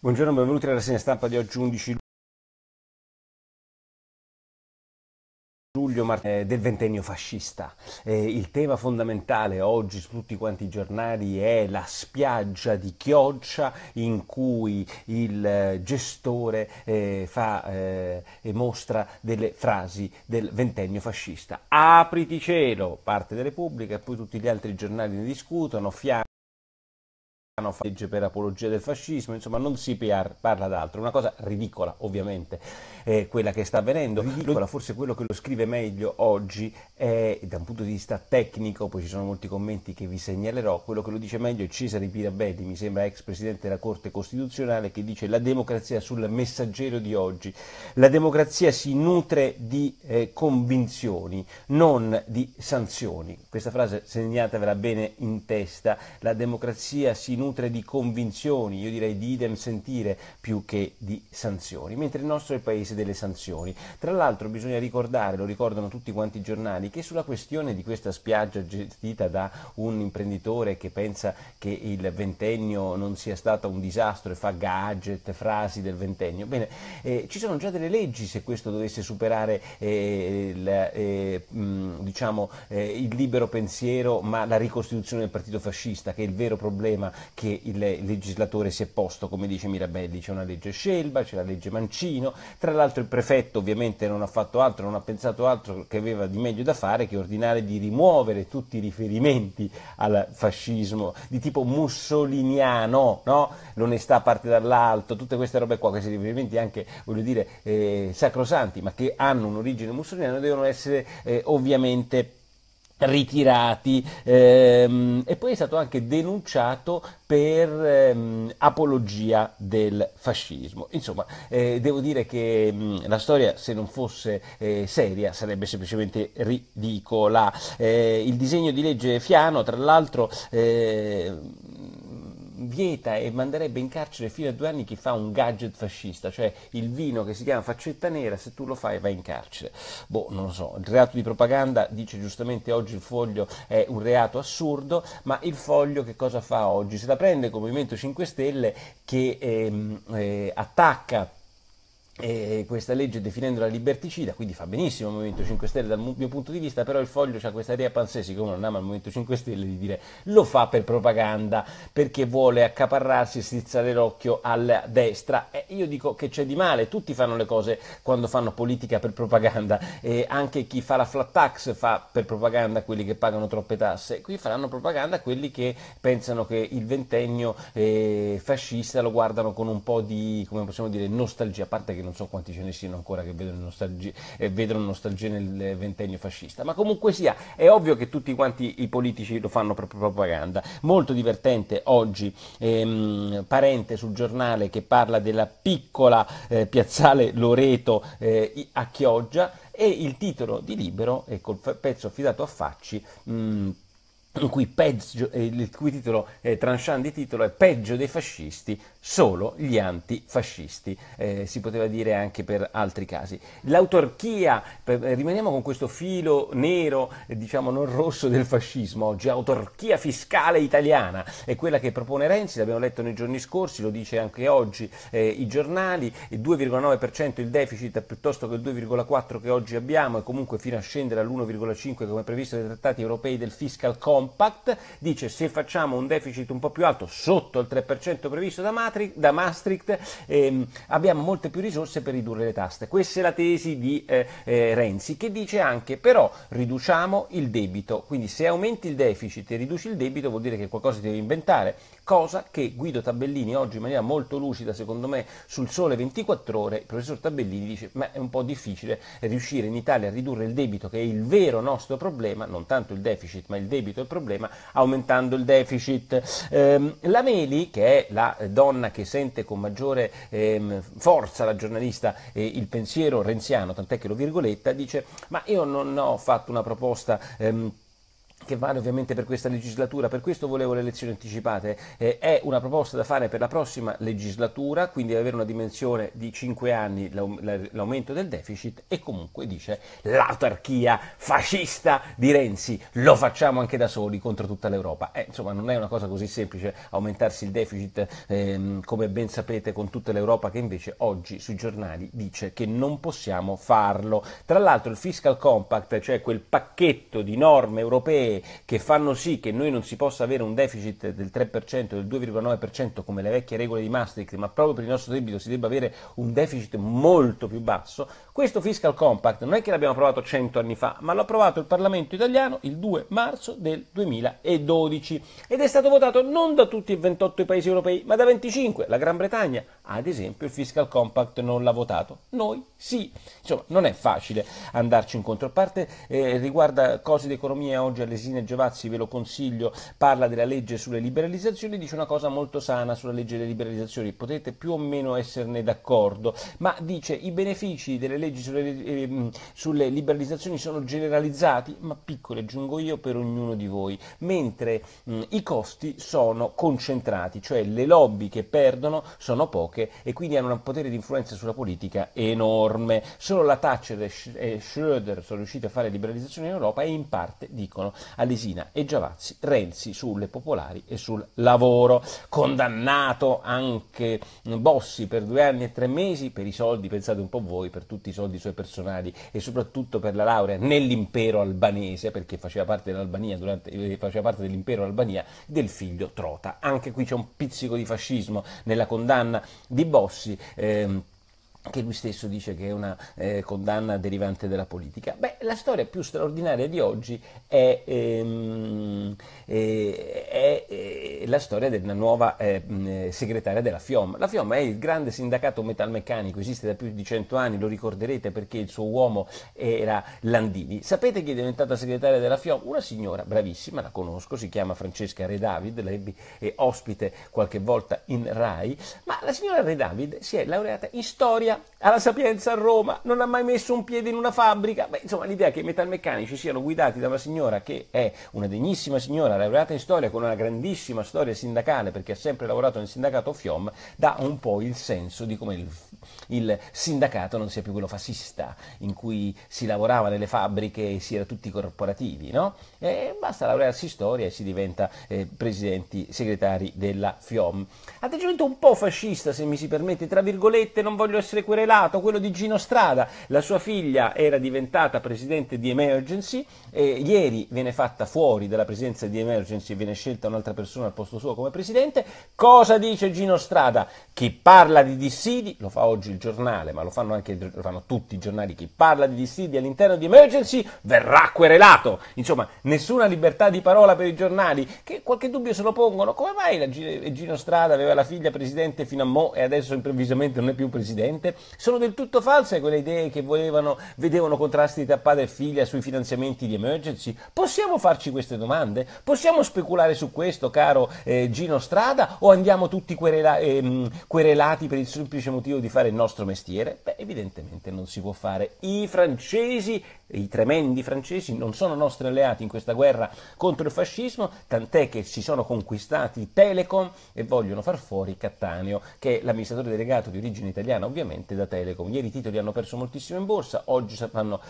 Buongiorno, benvenuti alla rassegna stampa di oggi 11 luglio eh, del ventennio fascista. Eh, il tema fondamentale oggi su tutti quanti i giornali è la spiaggia di Chioggia in cui il eh, gestore fa e mostra delle frasi del ventennio fascista. Apriti cielo, parte della Repubblica e poi tutti gli altri giornali ne discutono, fianco hanno legge per apologia del fascismo, insomma non si parla d'altro, una cosa ridicola ovviamente eh, quella che sta avvenendo, ridicola forse quello che lo scrive meglio oggi è da un punto di vista tecnico, poi ci sono molti commenti che vi segnalerò, quello che lo dice meglio è Cesare Pirabelli, mi sembra ex presidente della Corte Costituzionale, che dice la democrazia sul messaggero di oggi, la democrazia si nutre di eh, convinzioni, non di sanzioni, questa frase segnatevela bene in testa, la democrazia si nutre nutre di convinzioni, io direi di idem sentire più che di sanzioni, mentre il nostro è il paese delle sanzioni. Tra l'altro bisogna ricordare, lo ricordano tutti quanti i giornali, che sulla questione di questa spiaggia gestita da un imprenditore che pensa che il ventennio non sia stato un disastro e fa gadget, frasi del ventennio, bene, eh, ci sono già delle leggi se questo dovesse superare eh, il, eh, mh, diciamo, eh, il libero pensiero ma la ricostituzione del partito fascista, che è il vero problema che il legislatore si è posto, come dice Mirabelli, c'è una legge Scelba, c'è la legge Mancino, tra l'altro il prefetto ovviamente non ha fatto altro, non ha pensato altro che aveva di meglio da fare che ordinare di rimuovere tutti i riferimenti al fascismo di tipo mussoliniano, no? l'onestà parte dall'alto, tutte queste robe qua, questi riferimenti anche voglio dire, eh, sacrosanti, ma che hanno un'origine mussoliniana, devono essere eh, ovviamente ritirati ehm, e poi è stato anche denunciato per ehm, apologia del fascismo. Insomma, eh, devo dire che mh, mm, la storia se non fosse eh, seria sarebbe semplicemente ridicola. Eh, il disegno di legge Fiano, tra l'altro, eh, vieta e manderebbe in carcere fino a due anni chi fa un gadget fascista, cioè il vino che si chiama faccetta nera, se tu lo fai vai in carcere. Boh, non lo so, il reato di propaganda, dice giustamente oggi il foglio, è un reato assurdo, ma il foglio che cosa fa oggi? Se la prende il Movimento 5 Stelle che ehm, eh, attacca e questa legge definendola liberticida, quindi fa benissimo il Movimento 5 Stelle dal mio punto di vista, però il foglio ha questa idea pansè, siccome non ama il Movimento 5 Stelle, di dire lo fa per propaganda, perché vuole accaparrarsi e strizzare l'occhio alla destra. E io dico che c'è di male, tutti fanno le cose quando fanno politica per propaganda, e anche chi fa la flat tax fa per propaganda quelli che pagano troppe tasse, qui faranno propaganda quelli che pensano che il ventennio eh, fascista lo guardano con un po' di, come possiamo dire, nostalgia, a parte che non so quanti ce ne siano ancora che vedono nostalgia, eh, vedono nostalgia nel eh, ventennio fascista, ma comunque sia, è ovvio che tutti quanti i politici lo fanno per propaganda. Molto divertente oggi, ehm, parente sul giornale che parla della piccola eh, piazzale Loreto eh, a Chioggia e il titolo di Libero e col pezzo affidato a Facci. Mh, mm, in cui peggio, eh, il cui titolo, eh, tranchant di titolo è Peggio dei fascisti, solo gli antifascisti, eh, si poteva dire anche per altri casi. L'autarchia, per, eh, rimaniamo con questo filo nero, eh, diciamo non rosso del fascismo oggi, autarchia fiscale italiana, è quella che propone Renzi, l'abbiamo letto nei giorni scorsi, lo dice anche oggi eh, i giornali, 2,9% il deficit piuttosto che il 2,4% che oggi abbiamo e comunque fino a scendere all'1,5% come previsto dai trattati europei del Fiscal Compact, dice se facciamo un deficit un po' più alto, sotto il 3% previsto da Matteo, da Maastricht ehm, abbiamo molte più risorse per ridurre le tasse. Questa è la tesi di eh, eh, Renzi che dice anche però riduciamo il debito, quindi se aumenti il deficit e riduci il debito vuol dire che qualcosa ti devi inventare, cosa che Guido Tabellini oggi in maniera molto lucida secondo me sul sole 24 ore, il professor Tabellini dice ma è un po' difficile riuscire in Italia a ridurre il debito che è il vero nostro problema, non tanto il deficit ma il debito è il problema, aumentando il deficit. Eh, la Meli che è la eh, donna donna che sente con maggiore ehm, forza la giornalista eh, il pensiero renziano, tant'è che lo virgoletta, dice ma io non ho fatto una proposta ehm, che vale ovviamente per questa legislatura, per questo volevo le elezioni anticipate, eh, è una proposta da fare per la prossima legislatura, quindi avere una dimensione di 5 anni l'aumento del deficit e comunque dice l'autarchia fascista di Renzi, lo facciamo anche da soli contro tutta l'Europa. Eh, insomma non è una cosa così semplice aumentarsi il deficit ehm, come ben sapete con tutta l'Europa che invece oggi sui giornali dice che non possiamo farlo. Tra l'altro il fiscal compact, cioè quel pacchetto di norme europee europee che fanno sì che noi non si possa avere un deficit del 3%, del 2,9% come le vecchie regole di Maastricht, ma proprio per il nostro debito si debba avere un deficit molto più basso, questo fiscal compact non è che l'abbiamo approvato 100 anni fa, ma l'ha approvato il Parlamento italiano il 2 marzo del 2012 ed è stato votato non da tutti e 28 i paesi europei, ma da 25, la Gran Bretagna, ad esempio il fiscal compact non l'ha votato, noi sì, insomma non è facile andarci incontro, a parte eh, riguarda cose d'economia oggi Alesina Giovazzi ve lo consiglio, parla della legge sulle liberalizzazioni, dice una cosa molto sana sulla legge delle liberalizzazioni, potete più o meno esserne d'accordo, ma dice i benefici delle leggi sulle, eh, sulle liberalizzazioni sono generalizzati, ma piccole aggiungo io per ognuno di voi, mentre mh, i costi sono concentrati, cioè le lobby che perdono sono poche e quindi hanno un potere di influenza sulla politica enorme. Solo la Thatcher e Schröder sono riusciti a fare liberalizzazione in Europa e in parte, dicono Alesina e Giavazzi, Renzi sulle popolari e sul lavoro. Condannato anche Bossi per due anni e tre mesi per i soldi, pensate un po' voi, per tutti i soldi suoi personali e soprattutto per la laurea nell'impero albanese, perché faceva parte, durante, eh, faceva parte dell'impero Albania del figlio Trota. Anche qui c'è un pizzico di fascismo nella condanna di Bossi. Ehm, che lui stesso dice che è una eh, condanna derivante dalla politica. Beh, la storia più straordinaria di oggi è, ehm, eh, è eh, la storia della nuova ehm, eh, segretaria della FIOM. La FIOM è il grande sindacato metalmeccanico, esiste da più di cento anni, lo ricorderete perché il suo uomo era Landini. Sapete chi è diventata segretaria della FIOM? Una signora bravissima, la conosco, si chiama Francesca Re David, l'ebbi ospite qualche volta in RAI, ma la signora Re David si è laureata in storia alla Sapienza a Roma, non ha mai messo un piede in una fabbrica. Beh, insomma, l'idea che i metalmeccanici siano guidati da una signora che è una degnissima signora laureata in storia con una grandissima storia sindacale perché ha sempre lavorato nel sindacato FIOM dà un po' il senso di come il il sindacato non sia più quello fascista in cui si lavorava nelle fabbriche e si era tutti corporativi, no? E basta laurearsi storia e si diventa eh, presidenti segretari della FIOM. Atteggiamento un po' fascista, se mi si permette, tra virgolette, non voglio essere querelato, quello di Gino Strada, la sua figlia era diventata presidente di Emergency e ieri viene fatta fuori dalla presidenza di Emergency e viene scelta un'altra persona al posto suo come presidente. Cosa dice Gino Strada? Chi parla di dissidi lo fa oggi oggi il giornale, ma lo fanno anche lo fanno tutti i giornali, chi parla di dissidi all'interno di emergency verrà querelato. Insomma, nessuna libertà di parola per i giornali, che qualche dubbio se lo pongono. Come mai la Gino Strada aveva la figlia presidente fino a mo' e adesso improvvisamente non è più presidente? Sono del tutto false quelle idee che volevano, vedevano contrasti tra padre e figlia sui finanziamenti di emergency? Possiamo farci queste domande? Possiamo speculare su questo, caro eh, Gino Strada, o andiamo tutti querela- ehm, querelati per il semplice motivo di fare fare il nostro mestiere? Beh, evidentemente non si può fare. I francesi, i tremendi francesi, non sono nostri alleati in questa guerra contro il fascismo, tant'è che si sono conquistati Telecom e vogliono far fuori Cattaneo, che è l'amministratore delegato di origine italiana, ovviamente, da Telecom. Ieri i titoli hanno perso moltissimo in borsa, oggi saranno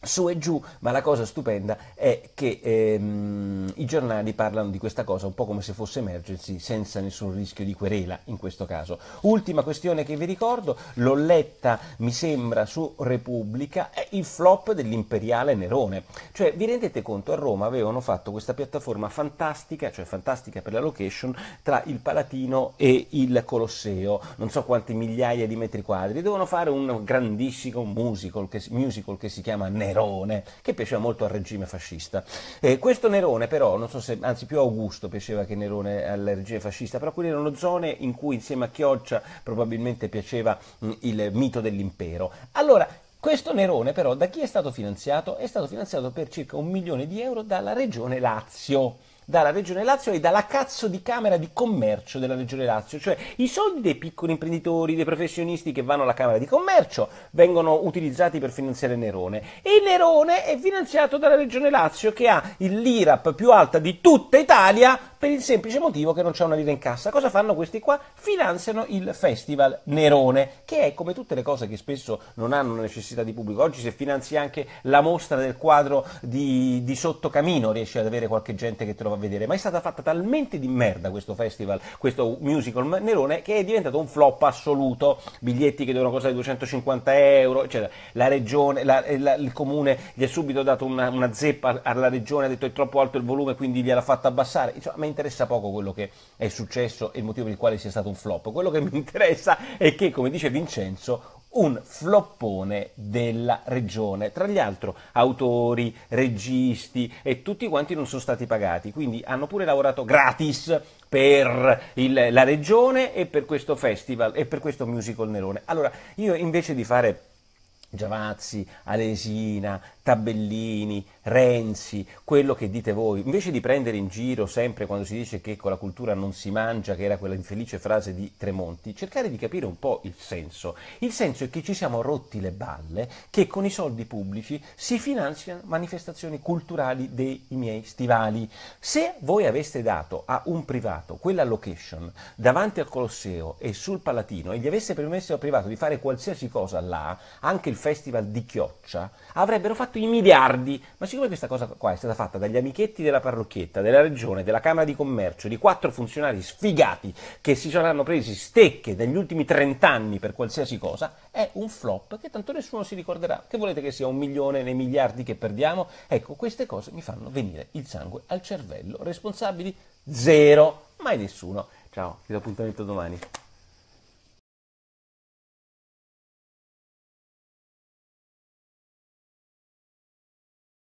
su e giù, ma la cosa stupenda è che ehm, i giornali parlano di questa cosa un po' come se fosse emergency, senza nessun rischio di querela in questo caso. Ultima questione che vi ricordo, l'ho letta, mi sembra, su Repubblica, è il flop dell'imperiale Nerone. Cioè, vi rendete conto, a Roma avevano fatto questa piattaforma fantastica, cioè fantastica per la location, tra il Palatino e il Colosseo, non so quante migliaia di metri quadri, devono fare un grandissimo musical che, musical che si chiama Nerone Nerone, che piaceva molto al regime fascista. Eh, questo Nerone però, non so se, anzi più Augusto piaceva che Nerone al regime fascista, però quelle erano zone in cui insieme a Chioccia probabilmente piaceva mh, mm, il mito dell'impero. Allora, questo Nerone però da chi è stato finanziato? È stato finanziato per circa un milione di euro dalla regione Lazio dalla Regione Lazio e dalla cazzo di Camera di Commercio della Regione Lazio, cioè i soldi dei piccoli imprenditori, dei professionisti che vanno alla Camera di Commercio vengono utilizzati per finanziare Nerone e Nerone è finanziato dalla Regione Lazio che ha l'IRAP più alta di tutta Italia per il semplice motivo che non c'è una lira in cassa. Cosa fanno questi qua? Finanziano il festival Nerone, che è come tutte le cose che spesso non hanno necessità di pubblico. Oggi se finanzi anche la mostra del quadro di, di Sottocamino riesci ad avere qualche gente che te lo va vedere, ma è stata fatta talmente di merda questo festival, questo musical Nerone, che è diventato un flop assoluto. Biglietti che devono costare 250 euro, eccetera. La regione, la, eh, la, il comune gli ha subito dato una, una, zeppa alla regione, ha detto è troppo alto il volume, quindi gliel'ha fatta abbassare. Cioè, a me interessa poco quello che è successo e il motivo per il quale sia stato un flop. Quello che mi interessa è che, come dice Vincenzo, un floppone della regione. Tra gli altri autori, registi e tutti quanti non sono stati pagati, quindi hanno pure lavorato gratis per il, la regione e per questo festival e per questo musical Nerone. Allora, io invece di fare Giavazzi, Alesina, Tabellini, Renzi, quello che dite voi, invece di prendere in giro sempre quando si dice che con la cultura non si mangia, che era quella infelice frase di Tremonti, cercare di capire un po' il senso. Il senso è che ci siamo rotti le balle che con i soldi pubblici si finanziano manifestazioni culturali dei miei stivali. Se voi aveste dato a un privato quella location davanti al Colosseo e sul Palatino e gli avesse permesso al privato di fare qualsiasi cosa là, anche il festival di Chioccia, avrebbero fatto i miliardi, ma si siccome questa cosa qua è stata fatta dagli amichetti della parrocchietta, della regione, della Camera di Commercio, di quattro funzionari sfigati che si saranno presi stecche negli ultimi 30 anni per qualsiasi cosa, è un flop che tanto nessuno si ricorderà. Che volete che sia un milione nei miliardi che perdiamo? Ecco, queste cose mi fanno venire il sangue al cervello. Responsabili? Zero. Mai nessuno. Ciao, ti do appuntamento domani.